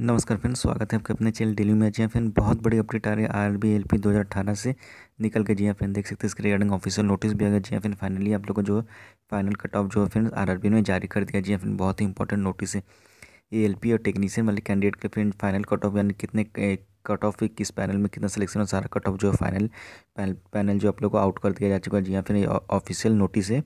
नमस्कार फ्रेंड स्वागत है आपके अपने चैनल डेली में जी फ्रेंड बहुत बड़ी अपडेट आ रही है आर बी एल पी दो हज़ार अठारह से निकल के जी हाँ फ्रेंड देख सकते हैं इसके रिगार्डिंग ऑफिशियल नोटिस भी आ गया जी हाँ फ्रेंड फाइनली आप लोगों को जो फाइनल कट ऑफ जो है फ्रेंड आर आर बी ने जारी कर दिया जी हाँ फ्रेंड बहुत ही इंपॉर्टेंट नोटिस है ए एल पी और टेक्नीशियन वाले कैंडिडेट के फ्रेंड फाइनल कट ऑफ यानी कितने कट ऑफ किस पैनल में कितना सिलेक्शन और सारा कट ऑफ जो है फाइनल पैनल जो आप लोग को आउट कर दिया जा चुका है जी फिर ऑफिशियल नोटिस है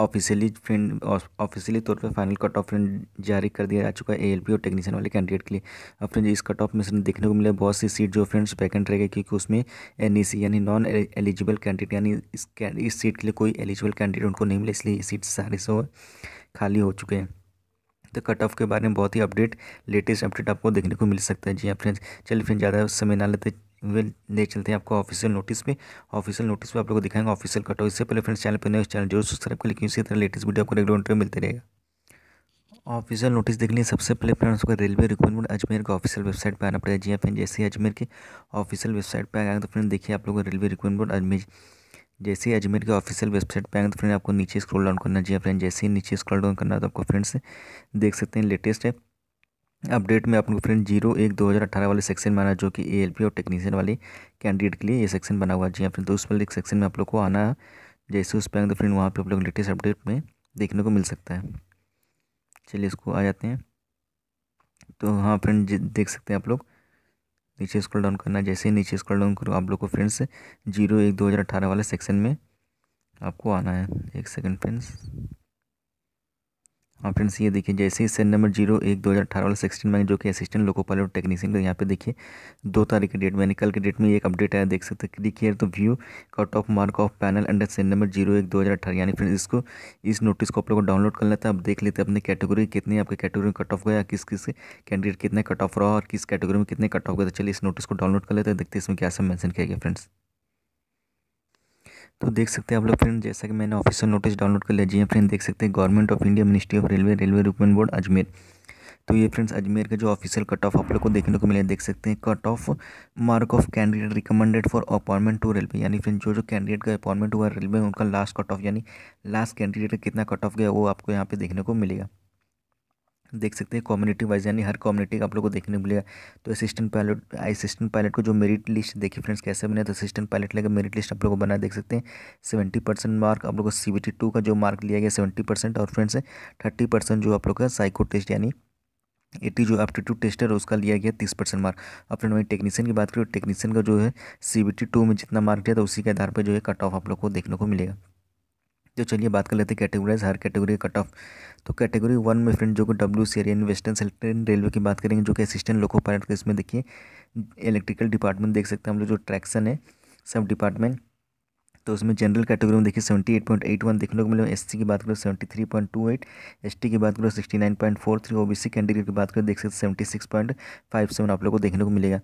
ऑफिशियली फ्रेंड ऑफिशियली तौर पर फाइनल कट ऑफ फ्रेंड जारी कर दिया जा चुका है एएलपी और टेक्नीशियन वाले कैंडिडेट के लिए अब फ्रेंड इस कट ऑफ में देखने को मिले बहुत सी सीट जो फ्रेंड्स वैकेंट रह गई क्योंकि उसमें एन यानी नॉन एलिजिबल कैंडिडेट यानी इस सीट के लिए कोई एलिजिबल कैंडिडेट उनको नहीं मिले इसलिए ये सीट सारी से खाली हो चुके हैं तो कट ऑफ के बारे में बहुत ही अपडेट लेटेस्ट अपडेट आपको देखने को मिल सकता है जी हाँ फ्रेंड्स चलिए फ्रेंड ज़्यादा समय ना लेते वेल ले चलते हैं आपको ऑफिशियल नोटिस पे ऑफिशियल नोटिस पे आप लोगों को दिखाएंगे ऑफिशियल कट इससे पहले फ्रेंड्स चैनल पर नए चैनल जरूर सब्सक्राइब कर लेकिन इसी तरह लेटेस्ट वीडियो आपको रेगुलर इंटरव्यू मिलते रहेगा ऑफिशियल नोटिस देख लिए सबसे पहले फ्रेंड्स को रेलवे रिक्वायरमेंट अजमेर का ऑफिशियल वेबसाइट पर आना पड़ेगा जी फ्रेंड हाँ, जैसे ही अजमेर की ऑफिशियल वेबसाइट पर आएंगे तो फ्रेंड देखिए आप लोगों को रेलवे रिक्रूटमेंट अजमेर जैसे ही अजमेर के ऑफिशियल वेबसाइट पर आएंगे तो फ्रेंड आपको नीचे स्क्रॉल डाउन करना जी फ्रेंड हाँ, जैसे ही नीचे स्क्रॉल डाउन करना तो आपको फ्रेंड्स देख सकते हैं लेटेस्ट है अपडेट में आपको फ्रेंड जीरो एक दो हज़ार अठारह वाले सेक्शन में आना जो कि एएलपी और टेक्नीशियन वाले कैंडिडेट के लिए ये सेक्शन बना हुआ है जी फ्रेंड तो उस वाले सेक्शन में आप लोग को आना जैसे उस पर तो फ्रेंड वहाँ पर आप लोग लेटेस्ट अपडेट में देखने को मिल सकता है चलिए इसको आ जाते हैं तो हाँ फ्रेंड देख सकते हैं आप लोग नीचे स्क्रॉल डाउन करना जैसे ही नीचे स्क्रॉल डाउन करो आप लोग को फ्रेंड्स जीरो एक दो हज़ार अठारह वाले सेक्शन में आपको आना है एक सेकेंड फ्रेंड्स और फ्रेंड्स ये देखिए जैसे ही सेल नंबर जीरो एक दो हज़ार अठारह वाला सिक्सटीन में जो कि असिस्टेंट लोको पायलट टेक्नीशियन का यहाँ पे देखिए दो तारीख के डेट में कल के डेट में एक अपडेट आया देख सकते click here to view cut off mark of panel under cell number zero एक दो हज़ार अठारह यानी फ्रेंड्स इसको इस नोटिस को आप लोगों को डाउनलोड करना था आप देख लेते हैं अपने कैटेगरी कितने आपके कैटेगरी में कट ऑफ गया किस किस कैंडिडेट कितना कट ऑफ रहा और किस कैटेगरी में कितने कट ऑफ गया तो चलिए इस नोटिस को डाउनलोड कर लेते हैं देखते हैं इसमें क्या सब मैंशन किया गया फ्रेंड्स तो देख सकते हैं आप लोग फ्रेंड जैसा कि मैंने ऑफिशियल नोटिस डाउनलोड कर लिया जी हाँ फ्रेंड देख सकते हैं government of India ministry of railway railway recruitment board Ajmer तो ये फ्रेंड्स अजमेर का जो ऑफिशियल कट ऑफ आप लोग को देखने को मिला देख सकते हैं cut off mark of candidate recommended for appointment to railway यानी फ्रेंड्स जो जो कैंडिडेट का अपॉइंटमेंट हुआ रेलवे उनका लास्ट कट ऑफ यानी लास्ट कैंडिडेट का कितना कट ऑफ गया वो आपको यहाँ पे देखने को मिलेगा देख सकते हैं कम्युनिटी वाइज यानी हर कम्युनिटी का आप लोग को देखने को मिलेगा तो असिस्टेंट पायलट असिस्टेंट पायलट को जो मेरिट लिस्ट देखिए फ्रेंड्स कैसे बने तो असिस्टेंट पायलट लेकर मेरिट लिस्ट आप लोग को बना देख सकते हैं सेवेंटी परसेंट मार्क आप लोग को सी टू का जो मार्क लिया गया सेवेंटी परसेंट और फ्रेंड्स थर्टी परसेंट जो आप लोग का साइको टेस्ट यानी एटी जो एप्टीट्यूड टेस्ट है उसका लिया गया तीस परसेंट मार्क और फ्रेंड वहीं टेक्नीशियन की बात करें टेक्नीशियन तो का जो है सी बी टी टू में जितना मार्क दिया था तो उसी के आधार पर जो है कट ऑफ आप लोग को देखने को मिलेगा तो चलिए बात कर लेते हैं कैटेगरीज हर कैटेगरी कट ऑफ तो कैटेगरी वन में फ्रेंड जो कि W C N western central railway की बात करेंगे जो कि असिस्टेंट लोको पायलट का इसमें देखिए इलेक्ट्रिकल डिपार्टमेंट देख सकते हैं हम लोग जो ट्रैक्शन है सब डिपार्टमेंट तो उसमें जनरल कैटेगरी में देखिए seventy eight point eight one देखने को मिलेगा एस की बात करो seventy three point two eight S की बात करो sixty nine point four three O B C candidate की बात करें देख सकते seventy six point five seven आप लोग को देखने को मिलेगा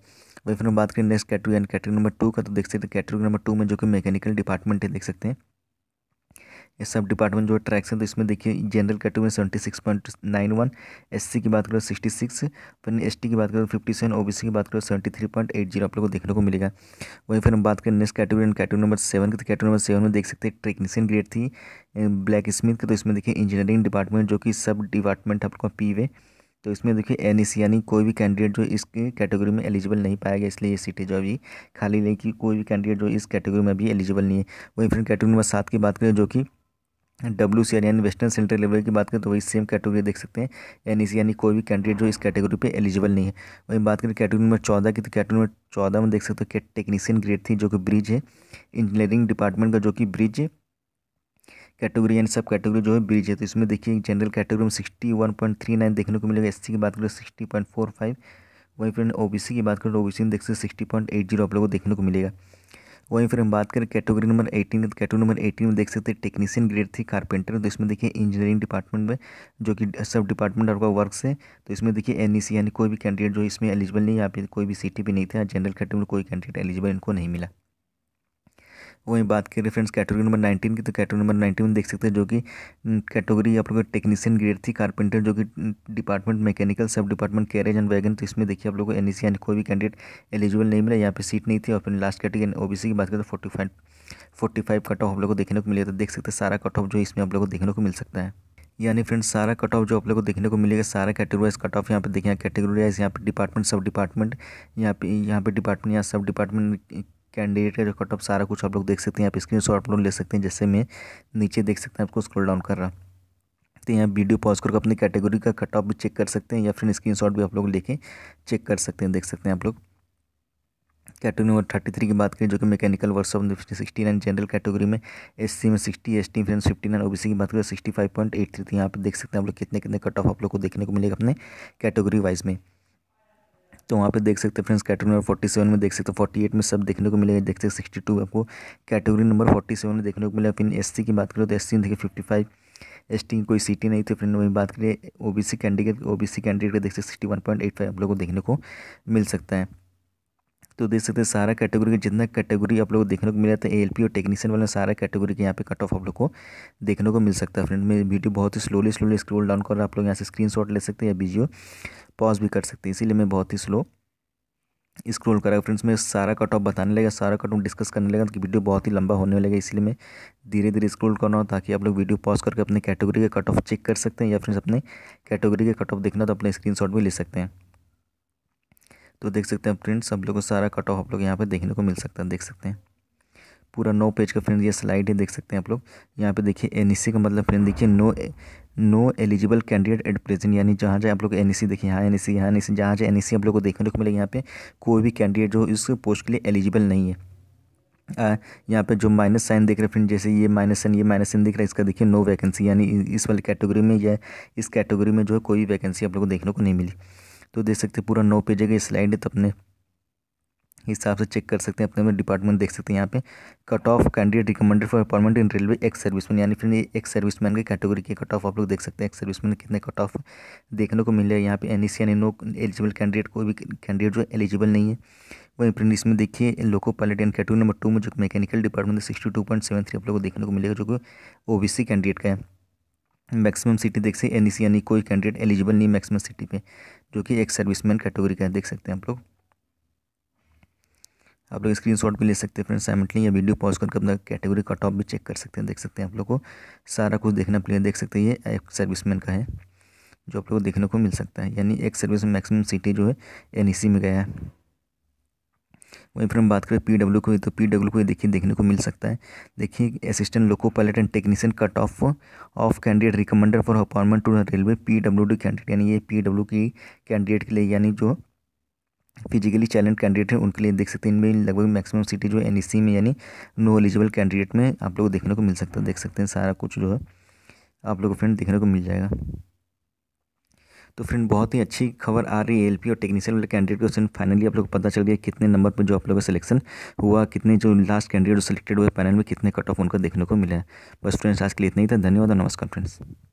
वही फिर हम बात करें next category and category number two का तो देख सकते हैं कैटेगरी नंबर टू में जो कि मैकेनिकल डिपार्टमेंट है देख सकते हैं सब डिपार्टमेंट जो है ट्रैक्स हैं तो इसमें देखिए जनरल कैटेगरी में seventy six point nine one S C की बात करो सिक्सटी सिक्स फिर एस टी की बात करो fifty seven O B C की बात करो seventy three point eight zero आप लोग को देखने को मिलेगा वहीं फिर हम बात करें next category and category number seven की तो कैटेगरी नंबर सेवन में देख सकते हैं technician grade three blacksmith की तो इसमें देखिए इंजीनियरिंग डिपार्टमेंट जो कि सब डिपार्टमेंट आप लोग का पी वे तो इसमें देखिए एन e यानी कोई भी कैंडिडेट जो इस कैटेगरी में एलिजिबल नहीं पाया गया इसलिए ये सीटें जो अभी खाली नहीं कि कोई भी कैंडिडेट जो इस कैटेगरी में भी एलिजिबल नहीं है वहीं फिर कैटेगरी नंबर सात की बात करें जो कि डब्ल्यू सी यानी वेस्टर्न सेंट्रल लेवल की बात करें तो वही सेम कैटेगरी देख सकते हैं ई सी e यानी कोई भी कैंडिडेट जो इस कैटेगरी पे एलिजिबल नहीं है वहीं बात करें कैटेगरी नंबर चौदह की तो कैटेगरी नंबर चौदह में देख सकते हो कि टेक्नीशियन ग्रेड थी जो कि ब्रिज है इंजीनियरिंग डिपार्टमेंट का जो कि ब्रिज कैटेगरी यानी सब कैटेगरी जो है ब्रिज है तो इसमें देखिए जनरल कैटेगरी में sixty one point three nine देखने को मिलेगा एस की बात करें सिक्सटी पॉइंट फोर फाइव वहीं फिर ओ की बात करें तो ओ तो में देख सकते सिक्सटी पॉइंट एट जीरो आप लोगों को देखने को मिलेगा वहीं फिर हम बात करें category number eighteen category number eighteen में देख सकते हैं टेक्नीशियन ग्रेड थी कारपेंटर तो इसमें देखिए इंजीनियरिंग डिपार्टमेंट में जो कि सब डिपार्टमेंट आपका वर्क है तो इसमें देखिए एन यानी कोई भी कैंडिडेट जो इसमें एलिजिबल नहीं यहाँ पे कोई भी सीटी भी नहीं था जनरल कैटेगरी में कोई कैंडिडेट एलिजिबल इनको नहीं मिला वहीं बात करें फ्रेंड्स कैटेगरी नंबर नाइनटीन की तो कैटेगरी नंबर नाइनटीन में देख सकते हैं जो कि कैटेगरी आप लोगों को टेक्नीशियन ग्रेड थी कारपेंटर जो कि department mechanical sub department carriage and wagon तो इसमें देखिए आप लोगों को एन e सी कोई भी कैंडिडेट एलिजिबल नहीं मिला यहाँ पे सीट नहीं थी और फिर लास्ट कैटेगरी ओ की बात करें तो forty five forty five cut off आप लोग को देखने को मिलेगा तो देख सकते हैं सारा कट ऑफ जो इसमें आप लोग को देखने को मिल सकता है यानी फ्रेंड्स सारा कट ऑफ जो आप लोग को देखने को मिलेगा सारा कैटेगरी कट ऑफ यहाँ पे देखिए कैटेगरी यहाँ पे डिपार्टमेंट सब डिपार्टमेंट यहाँ पे यहाँ पे डिपार्टमेंट यहाँ सब डिपार्टमेंट कैंडिडेट का जो कट ऑफ सारा कुछ आप लोग देख सकते हैं आप स्क्रीन शॉट आप लोग ले सकते हैं जैसे मैं नीचे देख सकते हैं आपको स्क्रोल डाउन कर रहा तो यहाँ वीडियो पॉज करके अपनी कैटेगरी का कट ऑफ भी चेक कर सकते हैं या फिर स्क्रीन भी आप लोग लेके चेक कर सकते हैं देख सकते हैं आप लोग कैटेगरी नंबर थर्टी थ्री की बात करें जो कि mechanical workshop sixty nine general category में एससी में sixty S T friend fifty nine OBC की बात करें sixty five point eight three थी यहाँ पर देख सकते हैं आप लोग कितने कितने कट ऑफ आप लोग को देखने को मिलेगा अपने कैटेगरी वाइज में तो वहाँ पे देख सकते हैं friends category number forty seven में देख सकते हैं फोर्टी एट में सब देखने को मिलेगा देख सकते सिक्सटी टू आपको कैटेगरी नंबर फोर्टी सेवन में देखने को मिलेगा फिर एस की बात करें तो एस में देखिए फिफ्टी फाइव एस की कोई सीटी नहीं थी फ्रेंड वहीं बात करिए O B C candidate O B C candidate का देख सकते sixty one point eight five आप लोगों को देखने को मिल सकता है तो देख सकते हैं सारा कैटेगरी का जितना कैटेगरी आप लोग को देखने को मिल जाता है ए और टेक्नीशियन वाला सारा कैटेगरी के यहाँ पे कट ऑफ आप लोग को देखने को मिल सकता है फ्रेंड में वीडियो बहुत ही स्लोली स्लोली स्क्रोल डाउन कर आप लोग यहाँ से स्क्रीन ले सकते हैं या वीडियो पॉज भी कर सकते हैं इसीलिए मैं बहुत ही स्लो स्क्रॉल करा फ्रेंड्स मैं सारा कट ऑफ बताने लगा सारा कट ऑफ डिस्कस करने लगा कि वीडियो बहुत ही लंबा होने लगा इसलिए मैं धीरे धीरे स्क्रॉल कर रहा हूँ ताकि आप लोग वीडियो पॉज करके अपने कैटेगरी के कट ऑफ चेक कर सकते हैं या फ्रेंड्स अपने कैटेगरी के कट ऑफ देखना तो अपने स्क्रीनशॉट भी ले सकते हैं तो देख सकते हैं फ्रेंड्स आप लोग को सारा कट ऑफ आप लोग यहाँ पे देखने को मिल सकता है देख सकते हैं पूरा नो पेज का फ्रेंड ये स्लाइड है देख सकते हैं आप लोग यहाँ पे देखिए एन का मतलब फ्रेंड देखिए no no eligible candidate at present यानी जहाँ जहाँ आप लोग एन ई सी देखिए यहाँ एन एस सी यहाँ सी जहाँ जहाँ एन ई सी आप लोग को देखने को मिले यहाँ पे कोई भी कैंडिडेट जो इस पोस्ट के लिए एलिजिबल नहीं है यहाँ पे जो माइनस साइन देख रहे हैं फ्रेंड जैसे ये माइनस साइन ये माइनस साइन देख रहा है इसका देखिए नो वैकेंसी यानी इस वाली कैटेगरी में या इस कैटेगरी में जो है कोई वैकेंसी आप लोग को देखने को नहीं मिली तो देख सकते हैं पूरा नौ पेज है स्लाइड है तो अपने हिसाब से चेक कर सकते हैं अपने डिपार्टमेंट देख सकते हैं यहाँ पे cut off candidate recommended for appointment in railway ex serviceman यानी फिर सर्विस सर्विसमैन की कैटेगरी के कट ऑफ आप लोग देख सकते हैं एक्स सर्विसमैन कितने कट ऑफ देखने को मिले यहाँ पे N E C no eligible candidate कोई भी कैंडिडेट जो एलिजिबल नहीं है वहीं फिर इसमें देखिए loco pilot and category number two में जो mechanical department sixty two point seven three आप लोग को देखने को मिलेगा जो कि ओ बी सी कैंडिडेट का है मैक्सिमम सिटी देख सकते एन यानी कोई कैंडिडेट एलिजिबल नहीं मैक्सिमम सिटी पे जो कि एक सर्विसमैन कैटेगरी का है देख सकते हैं आप लोग आप लोग स्क्रीनशॉट भी ले सकते हैं फ्रेंड्स साइमेंटली या वीडियो पॉज करके अपना कैटेगरी का टॉप भी चेक कर सकते हैं देख सकते हैं आप लोग को सारा कुछ देखना प्लेयर देख सकते हैं ये एक सर्विस का है जो आप लोग को देखने को मिल सकता है यानी एक सर्विस मैक्सिमम सिटी जो है एन में गया है वहीं पर हम बात करें पी डब्ल्यू को तो पी डब्ल्यू को देखिए देखने को मिल सकता है देखिए assistant loco pilot and technician cut off of candidate recommended for appointment to railway P W D candidate यानी ये पी डब्ल्यू की कैंडिडेट के लिए यानी जो फिजिकली चैलेंज कैंडिडेट है उनके लिए देख सकते हैं इनमें लगभग मैक्सिमम सीटें जो है एन में यानी नो एलिजिबल कैंडिडेट में आप लोग को देखने को मिल सकता है देख सकते हैं सारा कुछ जो है आप लोगों को फ्रेंड देखने को मिल जाएगा तो फ्रेंड बहुत ही अच्छी खबर आ रही है एल और टेक्नीशियन वाले कैंडिडेट को फ्रेंड फाइनली आप लोग को पता चल गया कितने नंबर पर जो आप लोग का सिलेक्शन हुआ कितने जो लास्ट कैंडिडेट सेलेक्टेड हुए पैनल में कितने कट ऑफ उनको देखने को मिला है बस फ्रेंड्स आज के लिए इतना ही था धन्यवाद नमस्कार फ्रेंड्स